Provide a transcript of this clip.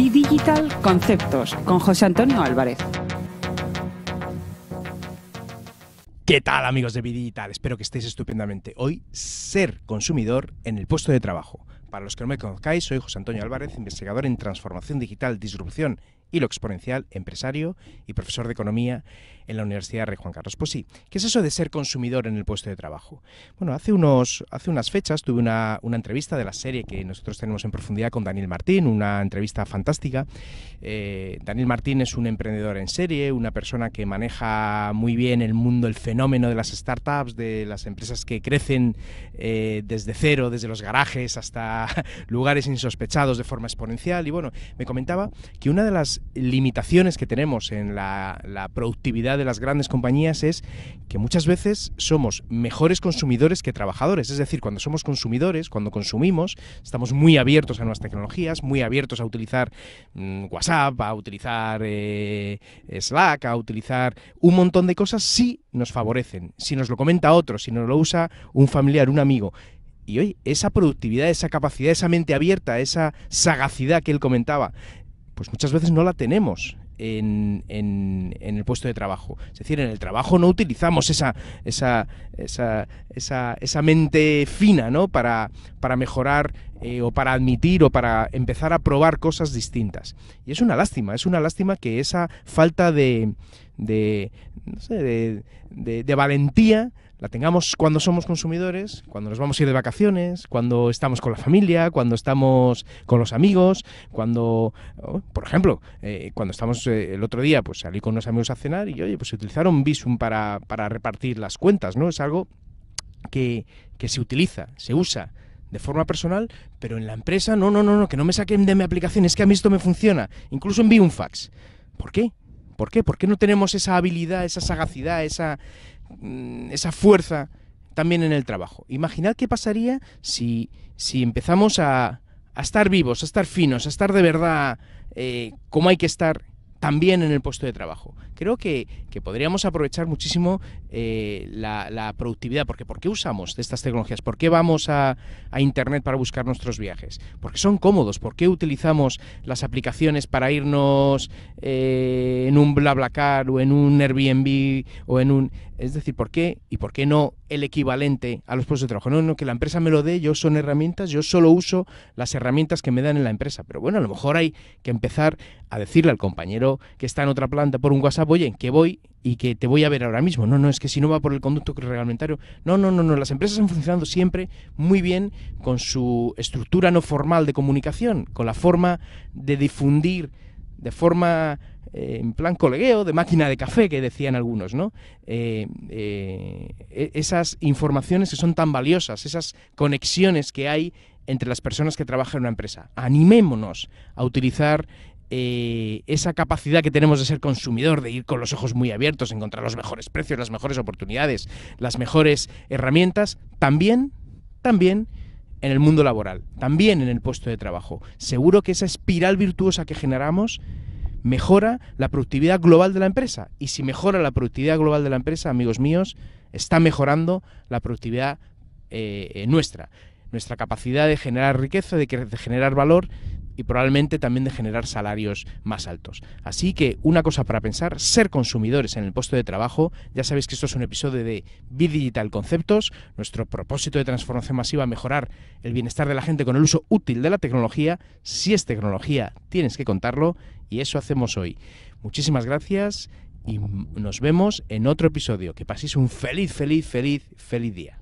Be Digital Conceptos con José Antonio Álvarez. ¿Qué tal amigos de Be Digital? Espero que estéis estupendamente. Hoy, ser consumidor en el puesto de trabajo. Para los que no me conozcáis, soy José Antonio Álvarez, investigador en transformación digital, disrupción y lo exponencial, empresario y profesor de economía en la Universidad de Rey Juan Carlos. Pues ¿qué es eso de ser consumidor en el puesto de trabajo? Bueno, hace, unos, hace unas fechas tuve una, entrevista de la serie que nosotros tenemos en profundidad con Daniel Martín, una entrevista fantástica. Eh, Daniel Martín es un emprendedor en serie, una persona que maneja muy bien el mundo, el fenómeno de las startups, de las empresas que crecen eh, desde cero, desde los garajes hasta lugares insospechados de forma exponencial. Y bueno, me comentaba que una de las limitaciones que tenemos en la, productividad de las grandes compañías es que muchas veces somos mejores consumidores que trabajadores. Es decir, cuando somos consumidores, cuando consumimos, estamos muy abiertos a nuevas tecnologías, muy abiertos a utilizar mm, WhatsApp, a utilizar eh, Slack, a utilizar un montón de cosas si nos favorecen, si nos lo comenta otro, si nos lo usa un familiar, un amigo. Y hoy, esa productividad, esa capacidad, esa mente abierta, esa sagacidad que él comentaba, pues muchas veces no la tenemos. En, el puesto de trabajo. Es decir, en el trabajo no utilizamos esa, esa, esa, mente fina ¿no? para, para mejorar eh, o para admitir o para empezar a probar cosas distintas. Y es una lástima, es una lástima que esa falta de, de, de, valentía la tengamos cuando somos consumidores, cuando nos vamos a ir de vacaciones, cuando estamos con la familia, cuando estamos con los amigos, cuando, oh, por ejemplo, eh, cuando estamos eh, el otro día, pues salí con unos amigos a cenar y, oye, pues se utilizaron Visum para, repartir las cuentas, ¿no? Es algo que, que se utiliza, se usa de forma personal, pero en la empresa, no, no, no, no, que no me saquen de mi aplicación, es que a mí esto me funciona. Incluso envío un fax. ¿Por qué? ¿Por qué? ¿Por qué no tenemos esa habilidad, esa sagacidad, esa, mm, esa fuerza también en el trabajo? Imaginad qué pasaría si, empezamos a, estar vivos, a estar finos, a estar de verdad eh, como hay que estar también en el puesto de trabajo. Creo que, podríamos aprovechar muchísimo eh, la, productividad, porque ¿por qué usamos estas tecnologías? ¿Por qué vamos a, Internet para buscar nuestros viajes? Porque son cómodos, ¿por qué utilizamos las aplicaciones para irnos eh, en un BlaBlaCar o en un Airbnb o en un... Es decir, ¿por qué? ¿Y por qué no el equivalente a los puestos de trabajo? No, no, que la empresa me lo dé, yo son herramientas, yo solo uso las herramientas que me dan en la empresa. Pero bueno, a lo mejor hay que empezar a decirle al compañero que está en otra planta por un WhatsApp, oye, que voy y que te voy a ver ahora mismo. No, no, es que si no va por el conducto reglamentario. No, no, no, no. Las empresas han funcionado siempre muy bien con su estructura no formal de comunicación, con la forma de difundir de forma eh, en plan colegueo, de máquina de café, que decían algunos, ¿no? Eh, eh, e-, esas informaciones que son tan valiosas, esas conexiones que hay entre las personas que trabajan en una empresa. Animémonos a utilizar esa capacidad que tenemos de ser consumidor, de ir con los ojos muy abiertos, encontrar los mejores precios, las mejores oportunidades, las mejores herramientas, también, también en el mundo laboral, también en el puesto de trabajo. Seguro que esa espiral virtuosa que generamos mejora la productividad global de la empresa. Y si mejora la productividad global de la empresa, amigos míos, está mejorando la productividad eh, eh, nuestra, nuestra capacidad de generar riqueza, de generar valor, y probablemente también de generar salarios más altos. Así que una cosa para pensar, ser consumidores en el puesto de trabajo. Ya sabéis que esto es un episodio de Be Digital Conceptos. Nuestro propósito de transformación masiva, mejorar el bienestar de la gente con el uso útil de la tecnología. Si es tecnología, tienes que contarlo y eso hacemos hoy. Muchísimas gracias y nos vemos en otro episodio. Que paséis un feliz, feliz, feliz, feliz día.